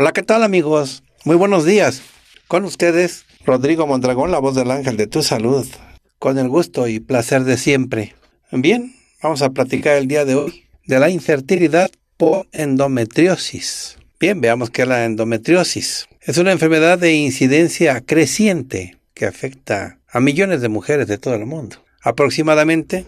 Hola, ¿qué tal amigos? Muy buenos días. Con ustedes, Rodrigo Mondragón, la voz del ángel de tu salud. Con el gusto y placer de siempre. Bien, vamos a platicar el día de hoy de la infertilidad por endometriosis. Bien, veamos qué es la endometriosis. Es una enfermedad de incidencia creciente que afecta a millones de mujeres de todo el mundo. Aproximadamente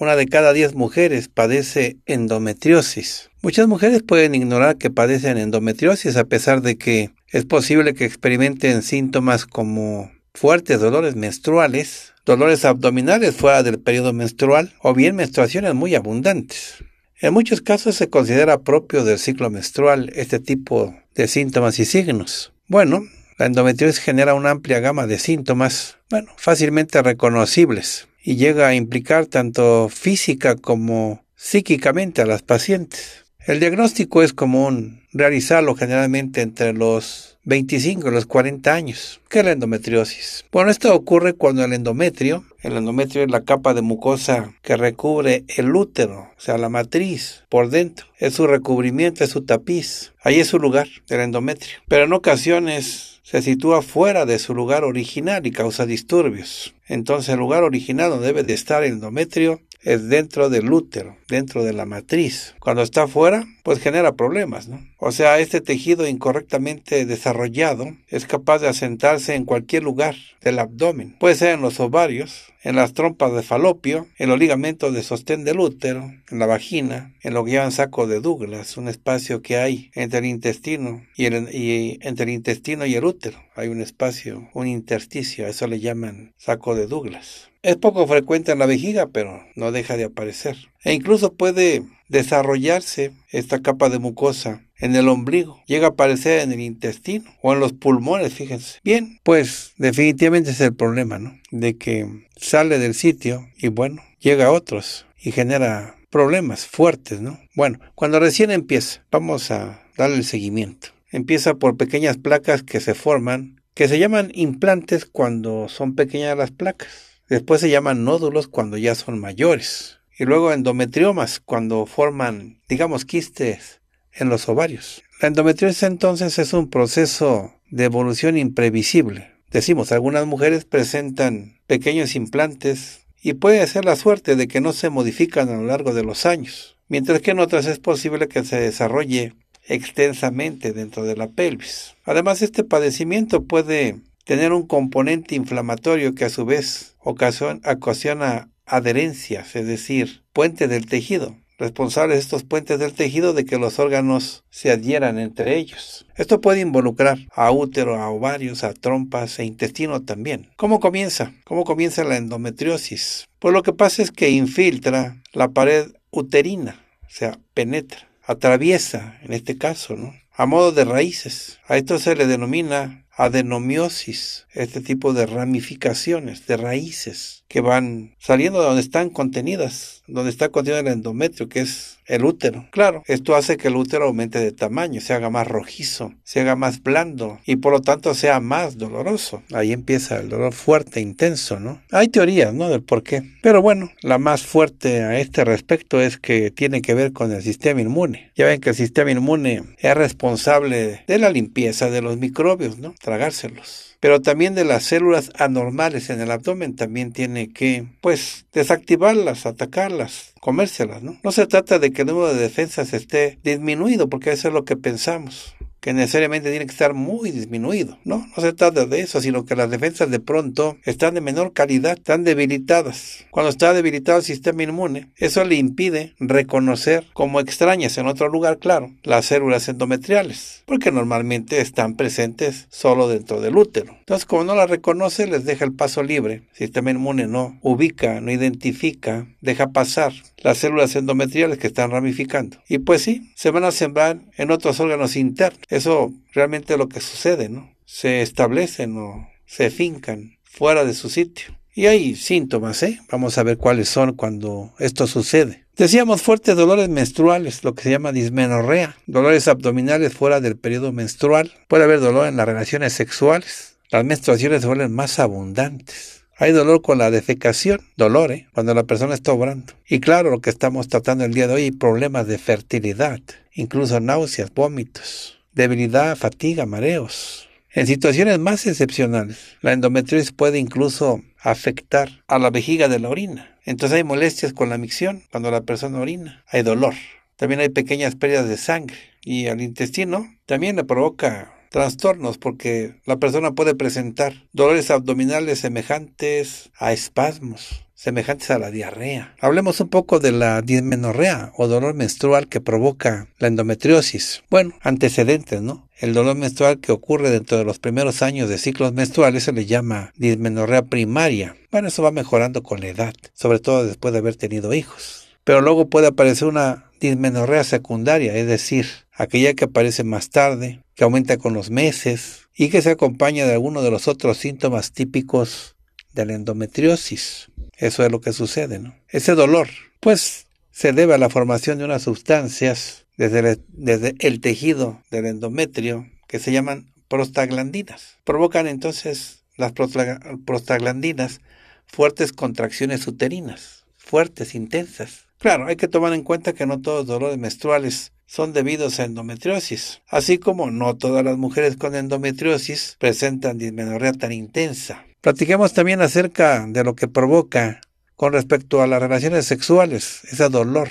una de cada diez mujeres padece endometriosis. Muchas mujeres pueden ignorar que padecen endometriosis a pesar de que es posible que experimenten síntomas como fuertes dolores menstruales, dolores abdominales fuera del periodo menstrual o bien menstruaciones muy abundantes. En muchos casos se considera propio del ciclo menstrual este tipo de síntomas y signos. Bueno, la endometriosis genera una amplia gama de síntomas, bueno, fácilmente reconocibles y llega a implicar tanto física como psíquicamente a las pacientes. El diagnóstico es común realizarlo generalmente entre los 25 y los 40 años, ¿Qué es la endometriosis. Bueno, esto ocurre cuando el endometrio, el endometrio es la capa de mucosa que recubre el útero, o sea, la matriz por dentro, es su recubrimiento, es su tapiz, ahí es su lugar, el endometrio. Pero en ocasiones se sitúa fuera de su lugar original y causa disturbios. Entonces el lugar original debe de estar el endometrio es dentro del útero, dentro de la matriz. Cuando está fuera, pues genera problemas, ¿no? O sea, este tejido incorrectamente desarrollado es capaz de asentarse en cualquier lugar del abdomen. Puede ser en los ovarios, en las trompas de falopio, en los ligamentos de sostén del útero, en la vagina, en lo que llaman saco de Douglas, un espacio que hay entre el intestino y, el, entre el intestino y el útero. Hay un espacio, un intersticio, eso le llaman saco de Douglas. Es poco frecuente en la vejiga, pero no deja de aparecer. E incluso puede desarrollarse esta capa de mucosa en el ombligo, llega a aparecer en el intestino o en los pulmones, fíjense. Bien, pues definitivamente es el problema, ¿no? De que sale del sitio y bueno, llega a otros y genera problemas fuertes, ¿no? Bueno, cuando recién empieza, vamos a darle el seguimiento. Empieza por pequeñas placas que se forman, que se llaman implantes cuando son pequeñas las placas. Después se llaman nódulos cuando ya son mayores. Y luego endometriomas cuando forman, digamos, quistes en los ovarios. La endometriosis entonces es un proceso de evolución imprevisible. Decimos, algunas mujeres presentan pequeños implantes y puede ser la suerte de que no se modifican a lo largo de los años, mientras que en otras es posible que se desarrolle extensamente dentro de la pelvis. Además, este padecimiento puede tener un componente inflamatorio que a su vez ocasiona adherencias, es decir, puentes del tejido, responsables estos puentes del tejido de que los órganos se adhieran entre ellos. Esto puede involucrar a útero, a ovarios, a trompas e intestino también. ¿Cómo comienza? ¿Cómo comienza la endometriosis? Pues lo que pasa es que infiltra la pared uterina, o sea, penetra, atraviesa, en este caso, ¿no? A modo de raíces. A esto se le denomina adenomiosis, este tipo de ramificaciones, de raíces que van saliendo de donde están contenidas, donde está contenido el endometrio, que es el útero. Claro, esto hace que el útero aumente de tamaño, se haga más rojizo, se haga más blando y por lo tanto sea más doloroso. Ahí empieza el dolor fuerte, intenso, ¿no? Hay teorías, ¿no? Del por qué. Pero bueno, la más fuerte a este respecto es que tiene que ver con el sistema inmune. Ya ven que el sistema inmune es responsable de la limpieza de los microbios, ¿no? Tragárselos pero también de las células anormales en el abdomen también tiene que, pues, desactivarlas, atacarlas, comérselas, ¿no? No se trata de que el número de defensas esté disminuido, porque eso es lo que pensamos que necesariamente tiene que estar muy disminuido. No, no se trata de eso, sino que las defensas de pronto están de menor calidad, están debilitadas. Cuando está debilitado el sistema inmune, eso le impide reconocer como extrañas en otro lugar, claro, las células endometriales, porque normalmente están presentes solo dentro del útero. Entonces, como no las reconoce, les deja el paso libre. El sistema inmune no ubica, no identifica, deja pasar las células endometriales que están ramificando. Y pues sí, se van a sembrar en otros órganos internos. Eso realmente es lo que sucede, ¿no? Se establecen o se fincan fuera de su sitio. Y hay síntomas, ¿eh? Vamos a ver cuáles son cuando esto sucede. Decíamos fuertes dolores menstruales, lo que se llama dismenorrea, dolores abdominales fuera del periodo menstrual. Puede haber dolor en las relaciones sexuales. Las menstruaciones suelen ser más abundantes. Hay dolor con la defecación, dolor, ¿eh? cuando la persona está obrando. Y claro, lo que estamos tratando el día de hoy, problemas de fertilidad, incluso náuseas, vómitos debilidad, fatiga, mareos. En situaciones más excepcionales, la endometriosis puede incluso afectar a la vejiga de la orina. Entonces hay molestias con la micción cuando la persona orina, hay dolor. También hay pequeñas pérdidas de sangre y al intestino también le provoca trastornos porque la persona puede presentar dolores abdominales semejantes a espasmos semejantes a la diarrea. Hablemos un poco de la dismenorrea o dolor menstrual que provoca la endometriosis. Bueno, antecedentes, ¿no? El dolor menstrual que ocurre dentro de los primeros años de ciclos menstruales se le llama dismenorrea primaria. Bueno, eso va mejorando con la edad, sobre todo después de haber tenido hijos. Pero luego puede aparecer una dismenorrea secundaria, es decir, aquella que aparece más tarde, que aumenta con los meses y que se acompaña de alguno de los otros síntomas típicos de la endometriosis. Eso es lo que sucede, ¿no? Ese dolor, pues, se debe a la formación de unas sustancias desde el, desde el tejido del endometrio que se llaman prostaglandinas. Provocan entonces las prostaglandinas fuertes contracciones uterinas, fuertes, intensas, Claro, hay que tomar en cuenta que no todos los dolores menstruales son debidos a endometriosis, así como no todas las mujeres con endometriosis presentan dismenorrea tan intensa. Platiquemos también acerca de lo que provoca con respecto a las relaciones sexuales, ese dolor.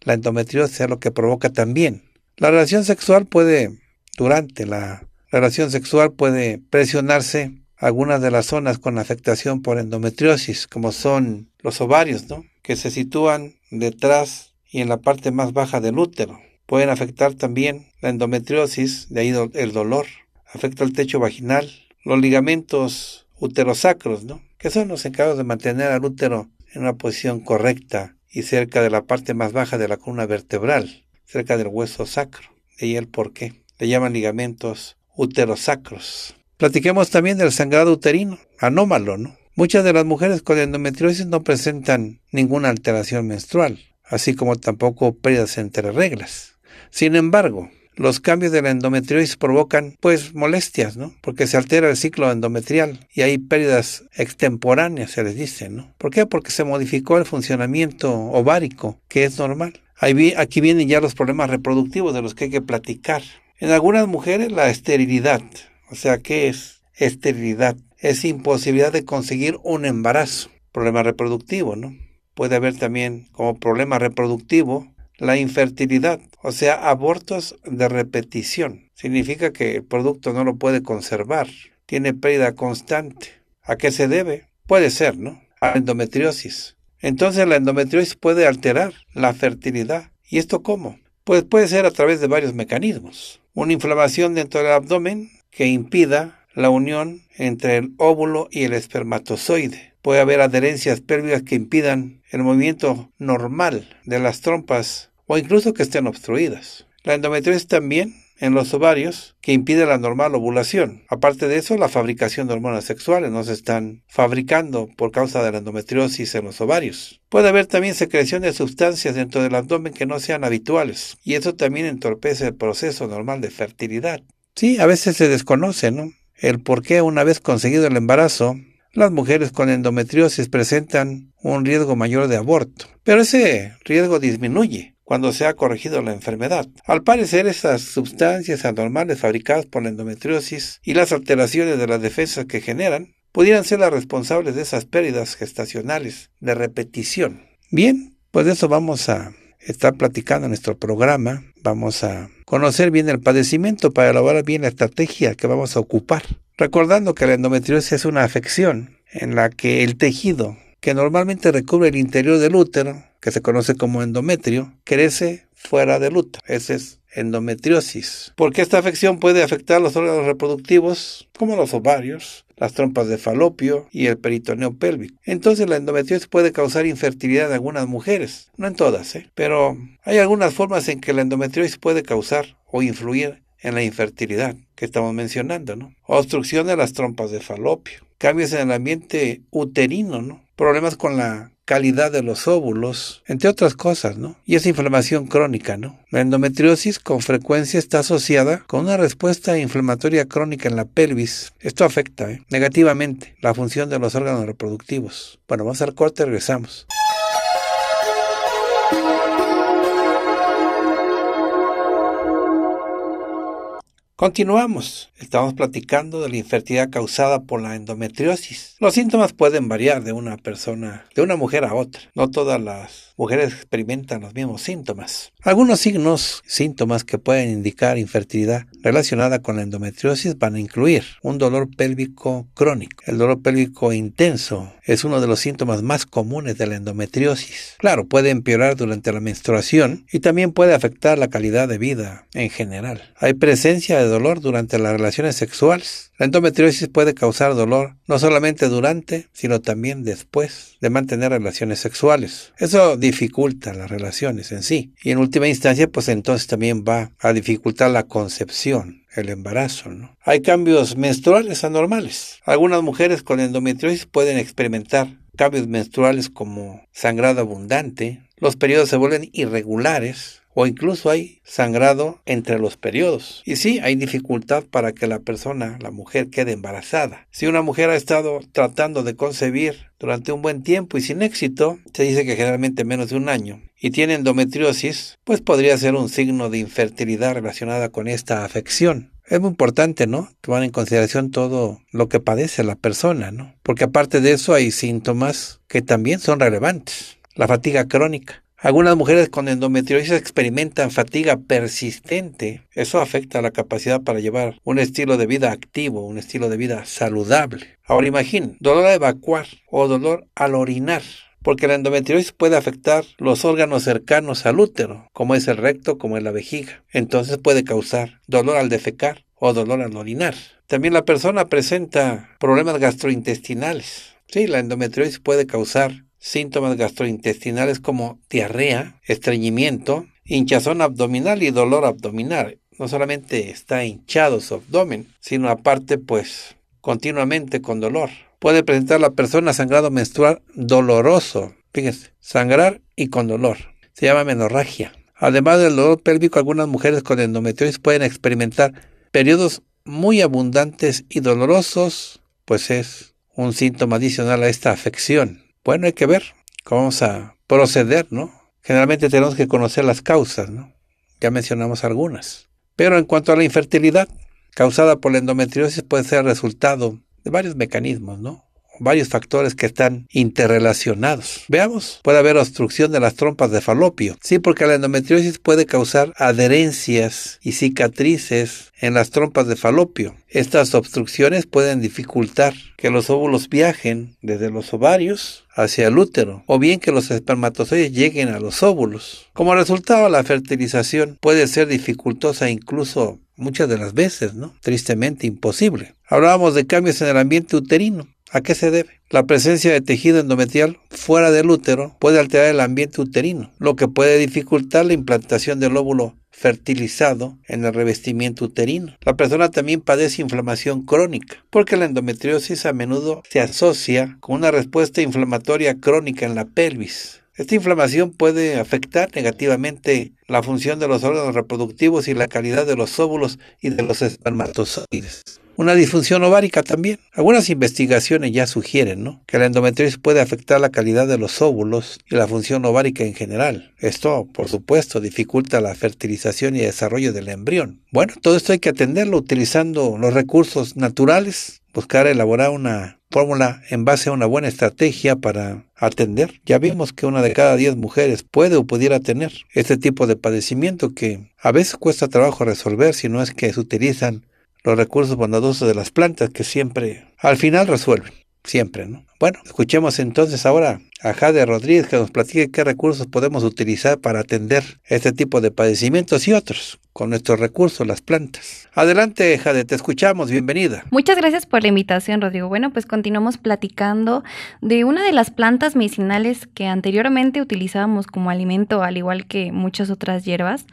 La endometriosis es lo que provoca también. La relación sexual puede, durante la relación sexual puede presionarse algunas de las zonas con afectación por endometriosis, como son los ovarios, ¿no? que se sitúan detrás y en la parte más baja del útero. Pueden afectar también la endometriosis, de ahí el dolor. Afecta el techo vaginal, los ligamentos uterosacros, ¿no? que son los encargados de mantener al útero en una posición correcta y cerca de la parte más baja de la columna vertebral, cerca del hueso sacro. De ahí el porqué. Le llaman ligamentos uterosacros. Platiquemos también del sangrado uterino, anómalo, ¿no? Muchas de las mujeres con endometriosis no presentan ninguna alteración menstrual, así como tampoco pérdidas entre reglas. Sin embargo, los cambios de la endometriosis provocan pues molestias, ¿no? Porque se altera el ciclo endometrial y hay pérdidas extemporáneas, se les dice, ¿no? ¿Por qué? Porque se modificó el funcionamiento ovárico, que es normal. aquí vienen ya los problemas reproductivos de los que hay que platicar. En algunas mujeres la esterilidad, o sea, ¿qué es esterilidad? es imposibilidad de conseguir un embarazo, problema reproductivo, ¿no? Puede haber también como problema reproductivo la infertilidad, o sea, abortos de repetición. Significa que el producto no lo puede conservar, tiene pérdida constante. ¿A qué se debe? Puede ser, ¿no? A endometriosis. Entonces la endometriosis puede alterar la fertilidad. ¿Y esto cómo? Pues puede ser a través de varios mecanismos. Una inflamación dentro del abdomen que impida la unión entre el óvulo y el espermatozoide. Puede haber adherencias pélvicas que impidan el movimiento normal de las trompas o incluso que estén obstruidas. La endometriosis también en los ovarios que impide la normal ovulación. Aparte de eso, la fabricación de hormonas sexuales no se están fabricando por causa de la endometriosis en los ovarios. Puede haber también secreción de sustancias dentro del abdomen que no sean habituales y eso también entorpece el proceso normal de fertilidad. Sí, a veces se desconoce, ¿no? el por qué una vez conseguido el embarazo, las mujeres con endometriosis presentan un riesgo mayor de aborto, pero ese riesgo disminuye cuando se ha corregido la enfermedad. Al parecer, esas sustancias anormales fabricadas por la endometriosis y las alteraciones de las defensas que generan pudieran ser las responsables de esas pérdidas gestacionales de repetición. Bien, pues de eso vamos a está platicando nuestro programa. Vamos a conocer bien el padecimiento para elaborar bien la estrategia que vamos a ocupar. Recordando que la endometriosis es una afección en la que el tejido que normalmente recubre el interior del útero, que se conoce como endometrio, crece fuera del útero. Ese es endometriosis, porque esta afección puede afectar los órganos reproductivos, como los ovarios, las trompas de falopio y el peritoneo pélvico. Entonces la endometriosis puede causar infertilidad en algunas mujeres, no en todas, ¿eh? pero hay algunas formas en que la endometriosis puede causar o influir en la infertilidad que estamos mencionando, ¿no? Obstrucción de las trompas de falopio, cambios en el ambiente uterino, ¿no? Problemas con la calidad de los óvulos, entre otras cosas, ¿no? Y esa inflamación crónica, ¿no? La endometriosis con frecuencia está asociada con una respuesta inflamatoria crónica en la pelvis. Esto afecta ¿eh? negativamente la función de los órganos reproductivos. Bueno, vamos al corte, regresamos. Continuamos. Estamos platicando de la infertilidad causada por la endometriosis. Los síntomas pueden variar de una persona, de una mujer a otra. No todas las mujeres experimentan los mismos síntomas. Algunos signos, síntomas que pueden indicar infertilidad relacionada con la endometriosis van a incluir un dolor pélvico crónico. El dolor pélvico intenso es uno de los síntomas más comunes de la endometriosis. Claro, puede empeorar durante la menstruación y también puede afectar la calidad de vida en general. Hay presencia de dolor durante las relaciones sexuales la endometriosis puede causar dolor no solamente durante, sino también después de mantener relaciones sexuales. Eso dificulta las relaciones en sí. Y en última instancia, pues entonces también va a dificultar la concepción, el embarazo. Hay cambios menstruales anormales. Algunas mujeres con endometriosis pueden experimentar cambios menstruales como sangrado abundante. Los periodos se vuelven irregulares o incluso hay sangrado entre los periodos. Y sí, hay dificultad para que la persona, la mujer, quede embarazada. Si una mujer ha estado tratando de concebir durante un buen tiempo y sin éxito, se dice que generalmente menos de un año, y tiene endometriosis, pues podría ser un signo de infertilidad relacionada con esta afección. Es muy importante, ¿no? Tomar en consideración todo lo que padece la persona, ¿no? Porque aparte de eso hay síntomas que también son relevantes. La fatiga crónica, algunas mujeres con endometriosis experimentan fatiga persistente. Eso afecta la capacidad para llevar un estilo de vida activo, un estilo de vida saludable. Ahora imagínate, dolor a evacuar o dolor al orinar porque la endometriosis puede afectar los órganos cercanos al útero, como es el recto, como es la vejiga. Entonces puede causar dolor al defecar o dolor al orinar. También la persona presenta problemas gastrointestinales. Sí, la endometriosis puede causar síntomas gastrointestinales como diarrea, estreñimiento, hinchazón abdominal y dolor abdominal. No solamente está hinchado su abdomen, sino aparte pues continuamente con dolor. Puede presentar la persona sangrado menstrual doloroso. Fíjense, sangrar y con dolor. Se llama menorragia. Además del dolor pélvico, algunas mujeres con endometriosis pueden experimentar periodos muy abundantes y dolorosos, pues es un síntoma adicional a esta afección. Bueno, hay que ver cómo vamos a proceder, ¿no? Generalmente tenemos que conocer las causas, ¿no? Ya mencionamos algunas. Pero en cuanto a la infertilidad causada por la endometriosis puede ser resultado de varios mecanismos, ¿no? varios factores que están interrelacionados. Veamos, puede haber obstrucción de las trompas de falopio. Sí, porque la endometriosis puede causar adherencias y cicatrices en las trompas de falopio. Estas obstrucciones pueden dificultar que los óvulos viajen desde los ovarios hacia el útero, o bien que los espermatozoides lleguen a los óvulos. Como resultado, la fertilización puede ser dificultosa incluso muchas de las veces, ¿no? Tristemente imposible. Hablábamos de cambios en el ambiente uterino. ¿A qué se debe? La presencia de tejido endometrial fuera del útero puede alterar el ambiente uterino, lo que puede dificultar la implantación del óvulo fertilizado en el revestimiento uterino. La persona también padece inflamación crónica, porque la endometriosis a menudo se asocia con una respuesta inflamatoria crónica en la pelvis. Esta inflamación puede afectar negativamente la función de los órganos reproductivos y la calidad de los óvulos y de los espermatozoides. Una disfunción ovárica también. Algunas investigaciones ya sugieren que la endometriosis puede afectar la calidad de los óvulos y la función ovárica en general. Esto, por supuesto, dificulta la fertilización y el desarrollo del embrión. Bueno, todo esto hay que atenderlo utilizando los recursos naturales buscar elaborar una fórmula en base a una buena estrategia para atender. Ya vimos que una de cada diez mujeres puede o pudiera tener este tipo de padecimiento que a veces cuesta trabajo resolver si no es que se utilizan los recursos bondadosos de las plantas que siempre al final resuelven. Siempre, ¿no? Bueno, escuchemos entonces ahora a Jade Rodríguez que nos platique qué recursos podemos utilizar para atender este tipo de padecimientos y otros con nuestros recursos, las plantas. Adelante, Jade, te escuchamos, bienvenida. Muchas gracias por la invitación, Rodrigo. Bueno, pues continuamos platicando de una de las plantas medicinales que anteriormente utilizábamos como alimento, al igual que muchas otras hierbas,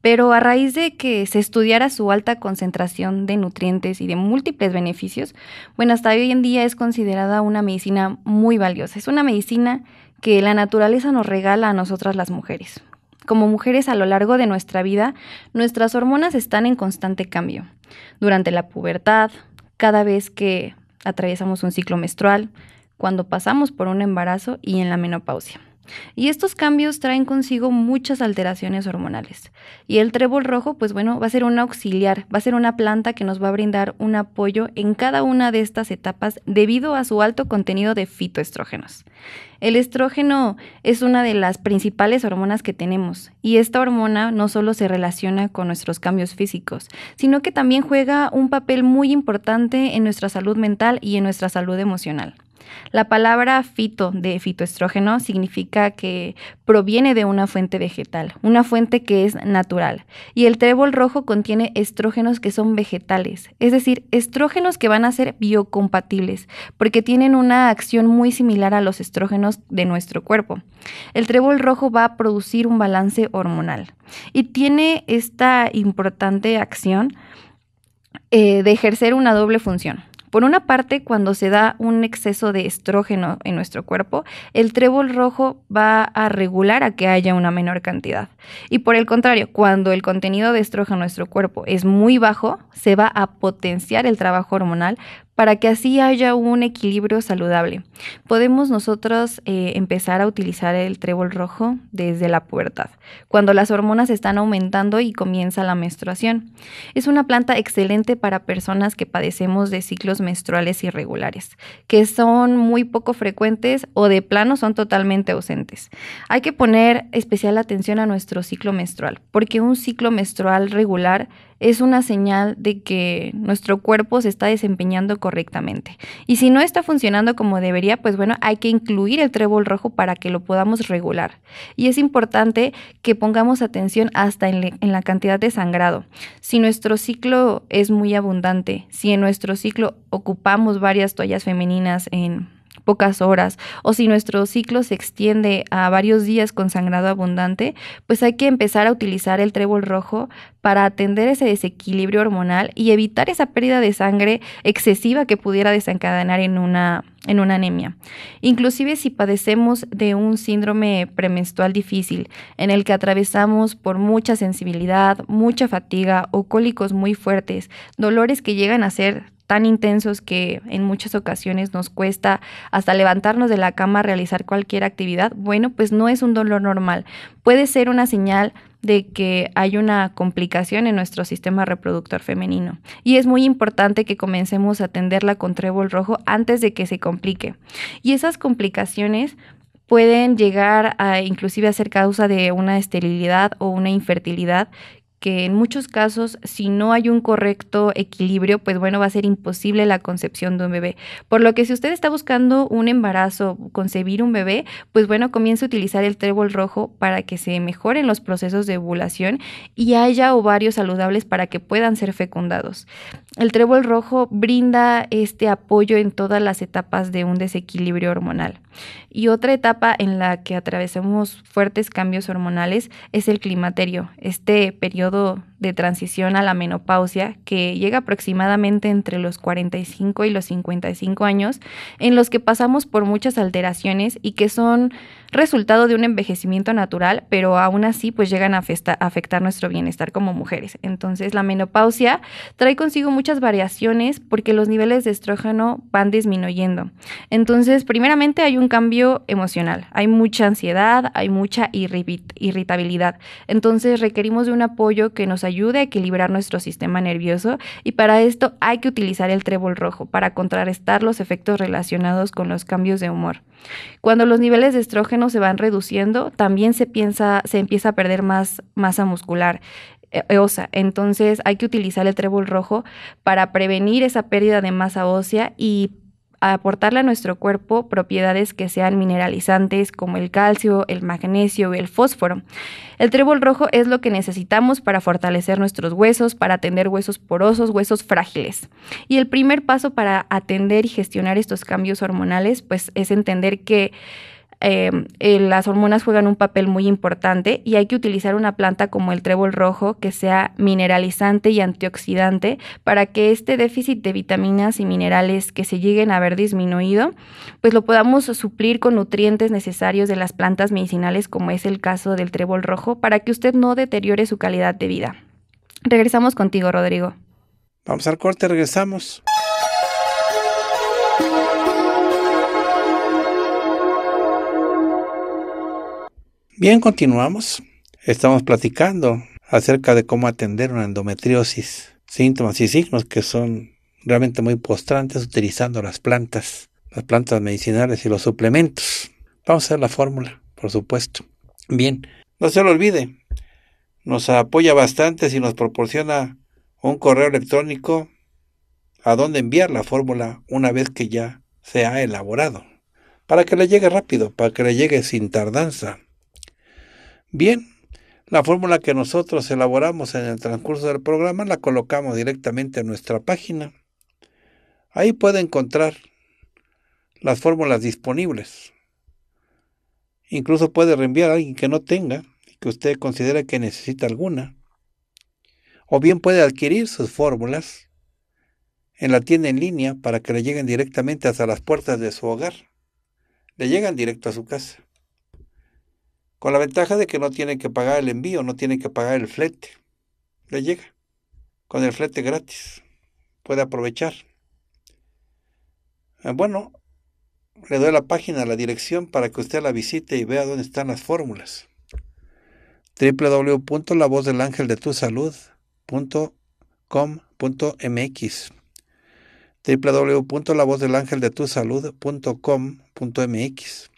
pero a raíz de que se estudiara su alta concentración de nutrientes y de múltiples beneficios, bueno, hasta hoy en día es considerada una medicina muy valiosa. Es una medicina que la naturaleza nos regala a nosotras las mujeres. Como mujeres a lo largo de nuestra vida, nuestras hormonas están en constante cambio. Durante la pubertad, cada vez que atravesamos un ciclo menstrual, cuando pasamos por un embarazo y en la menopausia. Y estos cambios traen consigo muchas alteraciones hormonales. Y el trébol rojo, pues bueno, va a ser un auxiliar, va a ser una planta que nos va a brindar un apoyo en cada una de estas etapas debido a su alto contenido de fitoestrógenos. El estrógeno es una de las principales hormonas que tenemos y esta hormona no solo se relaciona con nuestros cambios físicos, sino que también juega un papel muy importante en nuestra salud mental y en nuestra salud emocional. La palabra fito de fitoestrógeno significa que proviene de una fuente vegetal, una fuente que es natural. Y el trébol rojo contiene estrógenos que son vegetales, es decir, estrógenos que van a ser biocompatibles, porque tienen una acción muy similar a los estrógenos de nuestro cuerpo. El trébol rojo va a producir un balance hormonal y tiene esta importante acción eh, de ejercer una doble función. Por una parte, cuando se da un exceso de estrógeno en nuestro cuerpo, el trébol rojo va a regular a que haya una menor cantidad. Y por el contrario, cuando el contenido de estrógeno en nuestro cuerpo es muy bajo, se va a potenciar el trabajo hormonal para que así haya un equilibrio saludable. Podemos nosotros eh, empezar a utilizar el trébol rojo desde la pubertad, cuando las hormonas están aumentando y comienza la menstruación. Es una planta excelente para personas que padecemos de ciclos menstruales irregulares, que son muy poco frecuentes o de plano son totalmente ausentes. Hay que poner especial atención a nuestro ciclo menstrual, porque un ciclo menstrual regular es una señal de que nuestro cuerpo se está desempeñando correctamente. Y si no está funcionando como debería, pues bueno, hay que incluir el trébol rojo para que lo podamos regular. Y es importante que pongamos atención hasta en, la cantidad de sangrado. Si nuestro ciclo es muy abundante, si en nuestro ciclo ocupamos varias toallas femeninas en pocas horas o si nuestro ciclo se extiende a varios días con sangrado abundante, pues hay que empezar a utilizar el trébol rojo para atender ese desequilibrio hormonal y evitar esa pérdida de sangre excesiva que pudiera desencadenar en una, en una anemia. Inclusive si padecemos de un síndrome premenstrual difícil, en el que atravesamos por mucha sensibilidad, mucha fatiga o cólicos muy fuertes, dolores que llegan a ser tan intensos que en muchas ocasiones nos cuesta hasta levantarnos de la cama, a realizar cualquier actividad, bueno, pues no es un dolor normal. Puede ser una señal de que hay una complicación en nuestro sistema reproductor femenino. Y es muy importante que comencemos a atenderla con trébol rojo antes de que se complique. Y esas complicaciones pueden llegar a inclusive a ser causa de una esterilidad o una infertilidad que en muchos casos, si no hay un correcto equilibrio, pues bueno, va a ser imposible la concepción de un bebé. Por lo que si usted está buscando un embarazo, concebir un bebé, pues bueno, comience a utilizar el trébol rojo para que se mejoren los procesos de ovulación y haya ovarios saludables para que puedan ser fecundados. El trébol rojo brinda este apoyo en todas las etapas de un desequilibrio hormonal. Y otra etapa en la que atravesamos fuertes cambios hormonales es el climaterio, este periodo de transición a la menopausia que llega aproximadamente entre los 45 y los 55 años, en los que pasamos por muchas alteraciones y que son resultado de un envejecimiento natural, pero aún así pues llegan a afectar nuestro bienestar como mujeres. Entonces la menopausia trae consigo muchas variaciones porque los niveles de estrógeno van disminuyendo. Entonces primeramente hay un cambio emocional, hay mucha ansiedad, hay mucha irritabilidad. Entonces requerimos de un apoyo que nos ayuda a equilibrar nuestro sistema nervioso y para esto hay que utilizar el trébol rojo para contrarrestar los efectos relacionados con los cambios de humor. Cuando los niveles de estrógeno se van reduciendo, también se, piensa, se empieza a perder más masa muscular. Osa. Eh, eh, Entonces hay que utilizar el trébol rojo para prevenir esa pérdida de masa ósea y a aportarle a nuestro cuerpo propiedades que sean mineralizantes como el calcio, el magnesio y el fósforo. El trébol rojo es lo que necesitamos para fortalecer nuestros huesos, para atender huesos porosos, huesos frágiles. Y el primer paso para atender y gestionar estos cambios hormonales pues es entender que eh, eh, las hormonas juegan un papel muy importante y hay que utilizar una planta como el trébol rojo que sea mineralizante y antioxidante para que este déficit de vitaminas y minerales que se lleguen a haber disminuido, pues lo podamos suplir con nutrientes necesarios de las plantas medicinales como es el caso del trébol rojo para que usted no deteriore su calidad de vida. Regresamos contigo, Rodrigo. Vamos al corte, regresamos. Bien, continuamos. Estamos platicando acerca de cómo atender una endometriosis, síntomas y signos que son realmente muy postrantes utilizando las plantas, las plantas medicinales y los suplementos. Vamos a ver la fórmula, por supuesto. Bien, no se lo olvide, nos apoya bastante si nos proporciona un correo electrónico a dónde enviar la fórmula una vez que ya se ha elaborado, para que le llegue rápido, para que le llegue sin tardanza. Bien, la fórmula que nosotros elaboramos en el transcurso del programa la colocamos directamente en nuestra página. Ahí puede encontrar las fórmulas disponibles. Incluso puede reenviar a alguien que no tenga y que usted considere que necesita alguna. O bien puede adquirir sus fórmulas en la tienda en línea para que le lleguen directamente hasta las puertas de su hogar. Le llegan directo a su casa con la ventaja de que no tiene que pagar el envío, no tiene que pagar el flete. Le llega con el flete gratis. Puede aprovechar. Ah, bueno, le doy la página, la dirección para que usted la visite y vea dónde están las fórmulas. www.lavozdelangeldetusalud.com.mx www.lavozdelangeldetusalud.com.mx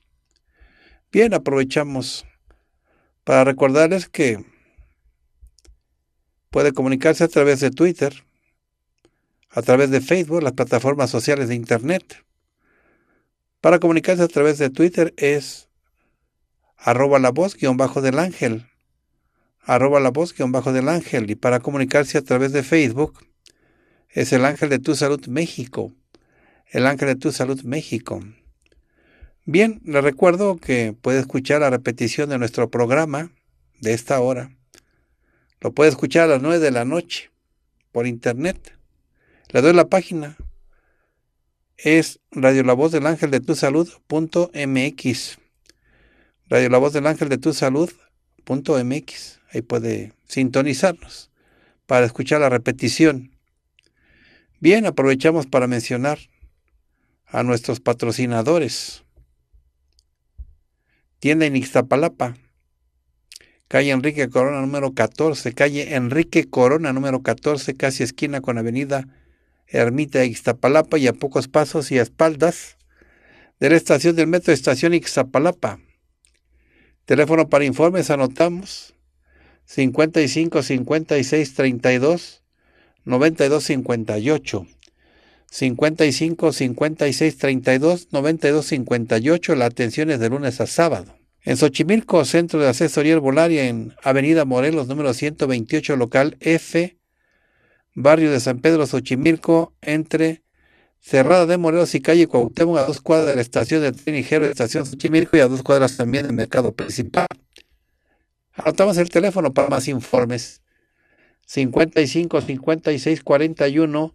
Bien, aprovechamos para recordarles que puede comunicarse a través de Twitter, a través de Facebook, las plataformas sociales de Internet. Para comunicarse a través de Twitter es arroba la voz guión bajo del ángel, arroba la voz guión bajo del ángel. Y para comunicarse a través de Facebook es el ángel de tu salud México, el ángel de tu salud México. Bien, le recuerdo que puede escuchar la repetición de nuestro programa de esta hora. Lo puede escuchar a las 9 de la noche por internet. Le doy la página. Es Radio La Voz del Ángel de Tu mx. Radio La Voz del Ángel de Tu mx. Ahí puede sintonizarnos para escuchar la repetición. Bien, aprovechamos para mencionar a nuestros patrocinadores tienda en Ixtapalapa, calle Enrique Corona número 14, calle Enrique Corona número 14, casi esquina con avenida Ermita de Ixtapalapa y a pocos pasos y a espaldas de la estación del metro Estación Ixtapalapa. Teléfono para informes anotamos 55 56 32 92 58. 55 56 32 92 58. La atención es de lunes a sábado. En Xochimilco, Centro de Asesoría Herbolaria en Avenida Morelos, número 128, local F, barrio de San Pedro, Xochimilco, entre Cerrada de Morelos y calle Cuauhtémoc, a dos cuadras de la estación del tren ligero de Estación Xochimilco y a dos cuadras también del mercado principal. Anotamos el teléfono para más informes. 55 56 41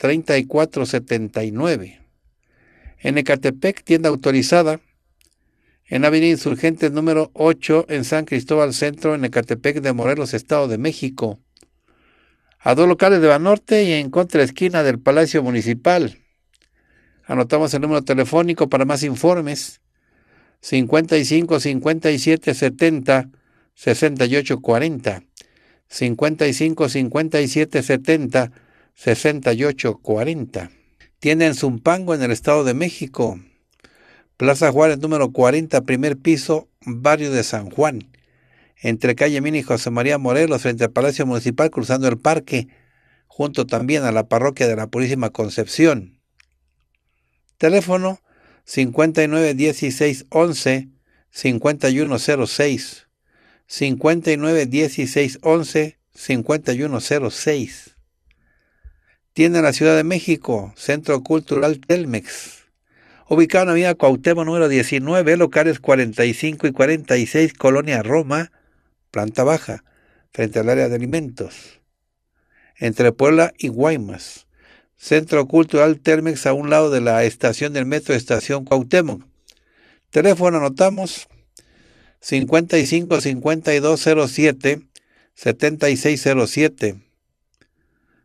3479. En Ecatepec, tienda autorizada. En Avenida Insurgentes número 8, en San Cristóbal Centro, en Ecatepec de Morelos, Estado de México. A dos locales de Banorte y en contra esquina del Palacio Municipal. Anotamos el número telefónico para más informes. 55 57 70 68 40. 55 57 70 6840. Tienda en Zumpango, en el Estado de México. Plaza Juárez número 40, primer piso, barrio de San Juan. Entre calle Mini y José María Morelos, frente al Palacio Municipal, cruzando el parque, junto también a la parroquia de la Purísima Concepción. Teléfono 591611 5106 591611 5106 tiene la Ciudad de México, Centro Cultural Telmex. Ubicado en la avenida Cuauhtémoc número 19, locales 45 y 46, Colonia Roma, planta baja, frente al área de alimentos. Entre Puebla y Guaymas. Centro Cultural Telmex a un lado de la estación del metro Estación Cuauhtémoc. Teléfono anotamos 55 5207 7607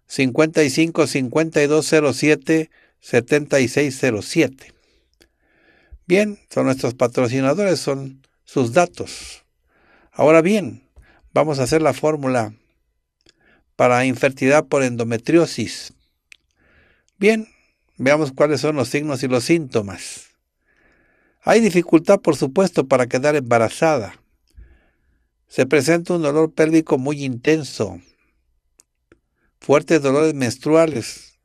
55 5207 7607. Bien, son nuestros patrocinadores, son sus datos. Ahora bien, vamos a hacer la fórmula para infertilidad por endometriosis. Bien, veamos cuáles son los signos y los síntomas. Hay dificultad, por supuesto, para quedar embarazada. Se presenta un dolor pélvico muy intenso, fuertes dolores menstruales,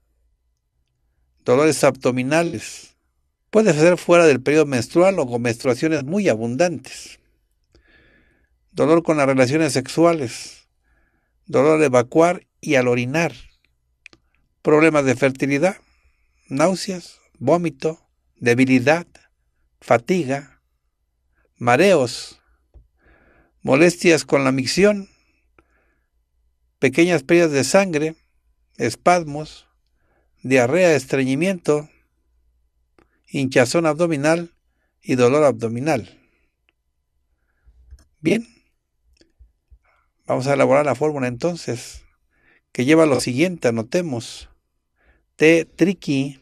dolores abdominales. Puede ser fuera del periodo menstrual o con menstruaciones muy abundantes. Dolor con las relaciones sexuales. Dolor de evacuar y al orinar. Problemas de fertilidad. Náuseas, vómito, debilidad, fatiga, mareos, molestias con la micción, pequeñas pérdidas de sangre, espasmos, diarrea, estreñimiento, hinchazón abdominal y dolor abdominal. Bien, vamos a elaborar la fórmula entonces, que lleva lo siguiente, anotemos, té triqui,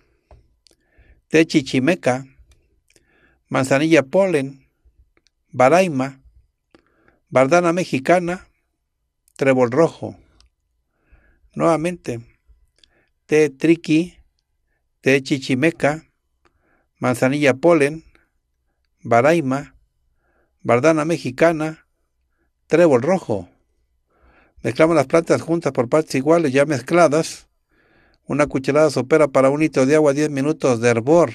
té chichimeca, manzanilla polen, baraima, bardana mexicana, trébol rojo. Nuevamente, té triqui, té chichimeca, manzanilla polen, baraima, bardana mexicana, trébol rojo. Mezclamos las plantas juntas por partes iguales, ya mezcladas. Una cucharada sopera para un litro de agua, 10 minutos de hervor.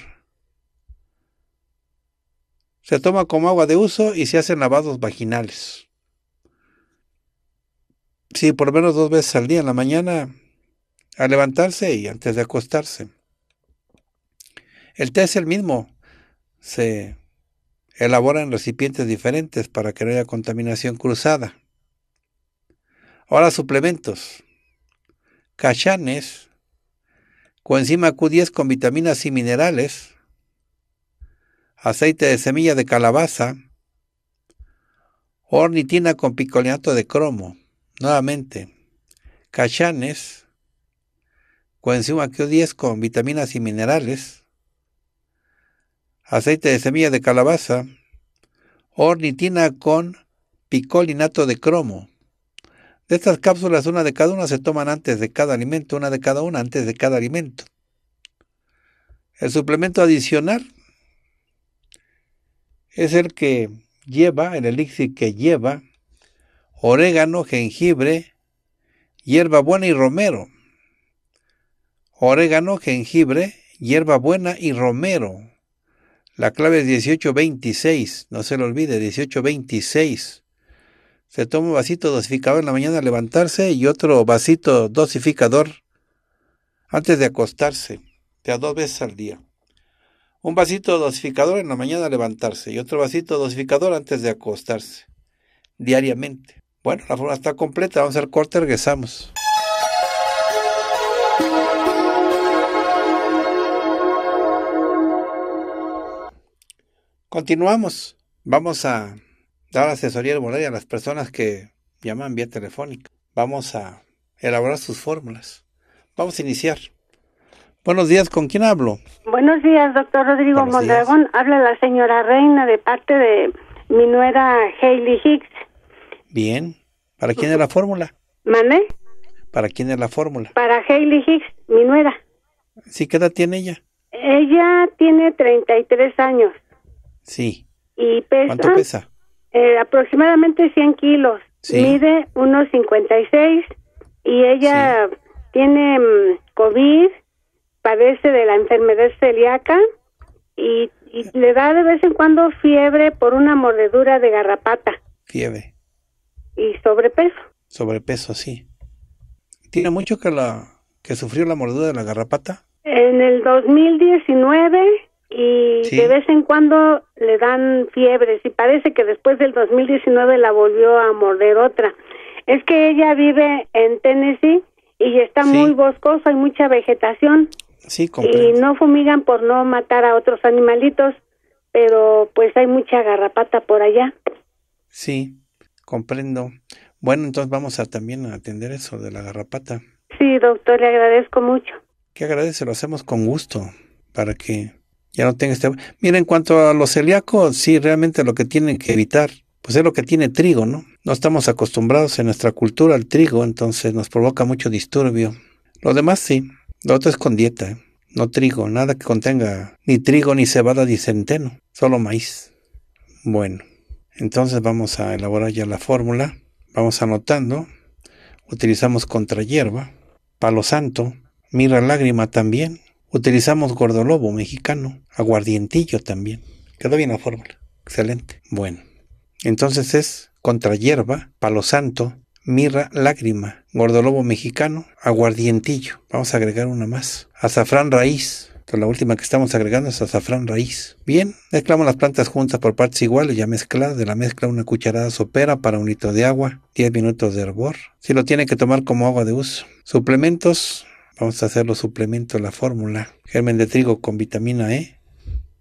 Se toma como agua de uso y se hacen lavados vaginales sí, por lo menos dos veces al día, en la mañana, a levantarse y antes de acostarse. El té es el mismo, se elabora en recipientes diferentes para que no haya contaminación cruzada. Ahora suplementos. Cachanes, coenzima Q10 con vitaminas y minerales, aceite de semilla de calabaza, ornitina con picolinato de cromo. Nuevamente, cachanes, coenzima Q10 con vitaminas y minerales, aceite de semilla de calabaza, ornitina con picolinato de cromo. De estas cápsulas, una de cada una se toman antes de cada alimento, una de cada una antes de cada alimento. El suplemento adicional es el que lleva, el elixir que lleva orégano, jengibre, hierba buena y romero. Orégano, jengibre, hierba buena y romero. La clave es 1826, no se lo olvide, 1826. Se toma un vasito dosificador en la mañana levantarse y otro vasito dosificador antes de acostarse, de a dos veces al día. Un vasito dosificador en la mañana levantarse y otro vasito dosificador antes de acostarse, diariamente. Bueno, la forma está completa. Vamos a hacer corte, regresamos. Continuamos. Vamos a dar asesoría moral a las personas que llaman vía telefónica. Vamos a elaborar sus fórmulas. Vamos a iniciar. Buenos días, ¿con quién hablo? Buenos días, doctor Rodrigo Mondragón. Habla la señora Reina de parte de mi nuera Hailey Hicks. Bien. ¿Para quién es la fórmula? ¿Mané? ¿Para quién es la fórmula? Para Hailey Hicks, mi nuera. ¿Sí qué edad tiene ella? Ella tiene 33 años. Sí. ¿Y pesa? ¿Cuánto pesa? Eh, aproximadamente 100 kilos. Sí. Mide unos 56 y ella tiene mm, COVID, padece de la enfermedad celíaca y, y le da de vez en cuando fiebre por una mordedura de garrapata. Fiebre y sobrepeso. Sobrepeso, sí. ¿Tiene mucho que la que sufrió la mordida de la garrapata? En el 2019 y de vez en cuando le dan fiebres y parece que después del 2019 la volvió a morder otra. Es que ella vive en Tennessee y está muy boscosa, hay mucha vegetación. Sí, Y no fumigan por no matar a otros animalitos, pero pues hay mucha garrapata por allá. Sí. Comprendo. Bueno, entonces vamos a también a atender eso de la garrapata. Sí, doctor, le agradezco mucho. Que agradece, lo hacemos con gusto para que ya no tenga este... Mira, en cuanto a los celíacos, sí, realmente lo que tienen que evitar, pues es lo que tiene trigo, ¿no? No estamos acostumbrados en nuestra cultura al trigo, entonces nos provoca mucho disturbio. Lo demás sí, lo otro es con dieta, ¿eh? no trigo, nada que contenga ni trigo, ni cebada, ni centeno, solo maíz. Bueno. Entonces vamos a elaborar ya la fórmula. Vamos anotando. Utilizamos contra hierba, palo santo, mirra lágrima también. Utilizamos gordolobo mexicano, aguardientillo también. Quedó bien la fórmula. Excelente. Bueno, entonces es contra hierba, palo santo, mirra lágrima, gordolobo mexicano, aguardientillo. Vamos a agregar una más. Azafrán raíz, la última que estamos agregando es azafrán raíz. Bien, mezclamos las plantas juntas por partes iguales, ya mezcladas. De la mezcla una cucharada sopera para un litro de agua, 10 minutos de hervor. Si lo tiene que tomar como agua de uso. Suplementos, vamos a hacer los suplementos, la fórmula. Germen de trigo con vitamina E,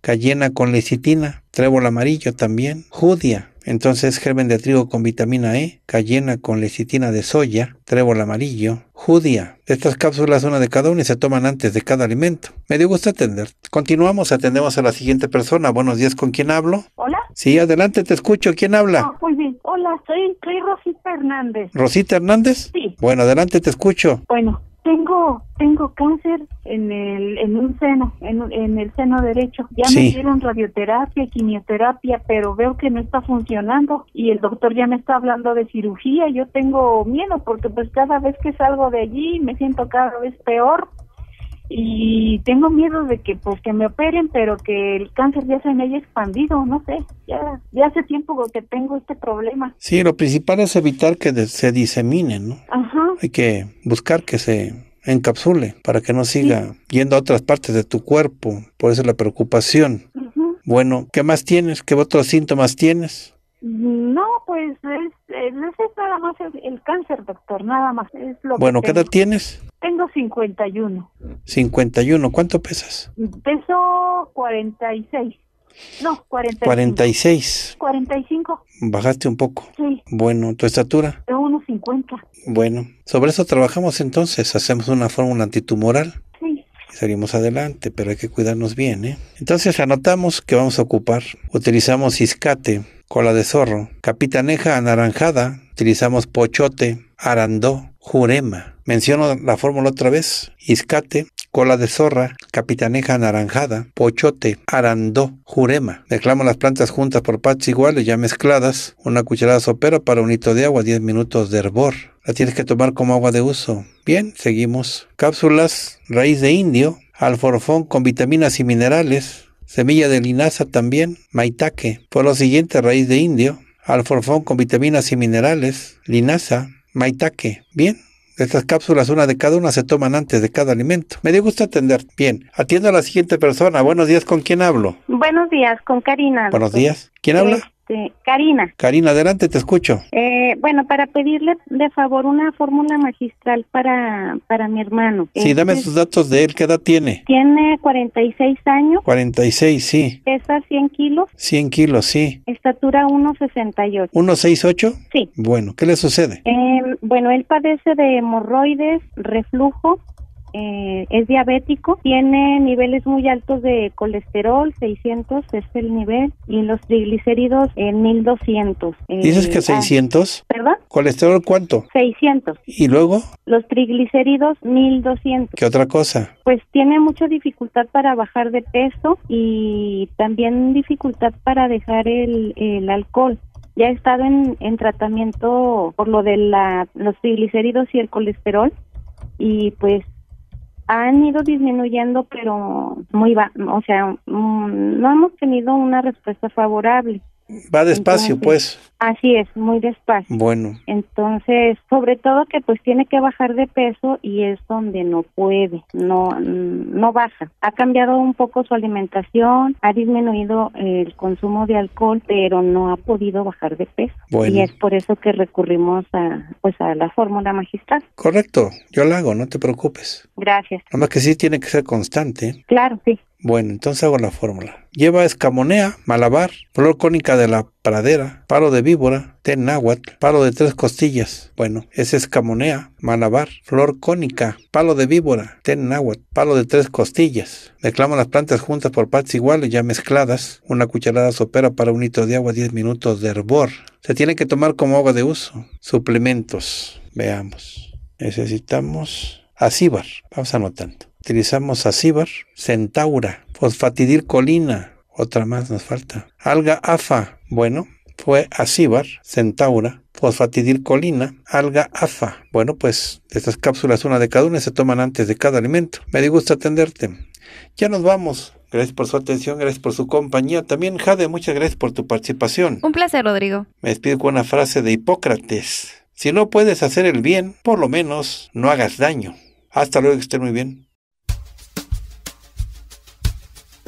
cayena con lecitina, trébol amarillo también, judia entonces germen de trigo con vitamina E, cayena con lecitina de soya, trébol amarillo, judía. Estas cápsulas una de cada una y se toman antes de cada alimento. Me dio gusto atender. Continuamos, atendemos a la siguiente persona. Buenos días, ¿con quién hablo? Hola. Sí, adelante, te escucho. ¿Quién habla? Ah, muy bien. Hola, soy Rosita Hernández. ¿Rosita Hernández? Sí. Bueno, adelante, te escucho. Bueno, tengo tengo cáncer en el en un seno en, el seno derecho ya me dieron radioterapia quimioterapia pero veo que no está funcionando y el doctor ya me está hablando de cirugía yo tengo miedo porque pues cada vez que salgo de allí me siento cada vez peor y tengo miedo de que pues me operen pero que el cáncer ya se me haya expandido no sé ya ya hace tiempo que tengo este problema sí lo principal es evitar que se disemine no ajá hay que buscar que se encapsule para que no siga yendo a otras partes de tu cuerpo por eso la preocupación bueno qué más tienes qué otros síntomas tienes no, pues es, es, es nada más el, cáncer, doctor, nada más. Es lo bueno, que ¿qué edad tienes? Tengo 51. 51, ¿cuánto pesas? Peso 46. No, 45. 46. 45. Bajaste un poco. Sí. Bueno, ¿tu estatura? 1,50. Bueno, sobre eso trabajamos entonces. Hacemos una fórmula antitumoral. Sí. Y salimos adelante, pero hay que cuidarnos bien, ¿eh? Entonces anotamos que vamos a ocupar. Utilizamos iscate, cola de zorro, capitaneja anaranjada, utilizamos pochote, arandó, jurema. Menciono la fórmula otra vez. Iscate, cola de zorra, capitaneja anaranjada, pochote, arandó, jurema. Mezclamos las plantas juntas por partes iguales, ya mezcladas. Una cucharada sopera para un hito de agua, 10 minutos de hervor. La tienes que tomar como agua de uso. Bien, seguimos. Cápsulas, raíz de indio, alforfón con vitaminas y minerales, semilla de linaza también, maitaque. Por lo siguiente, raíz de indio, alforfón con vitaminas y minerales, linaza, maitake. Bien, estas cápsulas, una de cada una, se toman antes de cada alimento. Me dio gusto atender. Bien, atiendo a la siguiente persona. Buenos días, ¿con quién hablo? Buenos días, con Karina. Buenos días. ¿Quién habla? Este, Karina. Karina, adelante, te escucho. Eh, bueno, para pedirle de favor una fórmula magistral para, para mi hermano. Sí, dame este sus datos de él, ¿qué edad tiene? Tiene 46 años. 46, sí. Pesa 100 kilos. 100 kilos, sí. Estatura 1,68. ¿1,68? Sí. Bueno, ¿qué le sucede? Eh, bueno, él padece de hemorroides, reflujo, eh, es diabético, tiene niveles muy altos de colesterol, 600 es el nivel, y los triglicéridos en 1200. Eh, ¿Dices que 600? Ah, ¿Colesterol cuánto? 600. ¿Y luego? Los triglicéridos 1200. ¿Qué otra cosa? Pues tiene mucha dificultad para bajar de peso y también dificultad para dejar el, alcohol ya he estado en, en, tratamiento por lo de la, los triglicéridos y el colesterol y pues han ido disminuyendo, pero muy, o sea, mm, no hemos tenido una respuesta favorable. Va despacio, pues. Así es, muy despacio. Bueno. Entonces, sobre todo que pues tiene que bajar de peso y es donde no puede, no no baja. Ha cambiado un poco su alimentación, ha disminuido el consumo de alcohol, pero no ha podido bajar de peso. Bueno. Y es por eso que recurrimos a pues a la fórmula magistral. Correcto, yo la hago, no te preocupes. Gracias. Nada que sí tiene que ser constante. Claro, sí. Bueno, entonces hago la fórmula. Lleva escamonea, malabar, flor cónica de la pradera, palo de víbora, ten náhuatl, palo de tres costillas. Bueno, es escamonea, malabar, flor cónica, palo de víbora, ten náhuatl, palo de tres costillas. Mezclamos las plantas juntas por partes iguales, ya mezcladas. Una cucharada sopera para un litro de agua, 10 minutos de hervor. Se tiene que tomar como agua de uso. Suplementos. Veamos. Necesitamos acíbar. Vamos anotando. Utilizamos acíbar, centaura, fosfatidilcolina, otra más nos falta. Alga afa, bueno, fue acíbar, centaura, fosfatidilcolina, alga afa. Bueno, pues estas cápsulas, una de cada una, se toman antes de cada alimento. Me gusto atenderte. Ya nos vamos. Gracias por su atención, gracias por su compañía. También, Jade, muchas gracias por tu participación. Un placer, Rodrigo. Me despido con una frase de Hipócrates. Si no puedes hacer el bien, por lo menos no hagas daño. Hasta luego, que estén muy bien.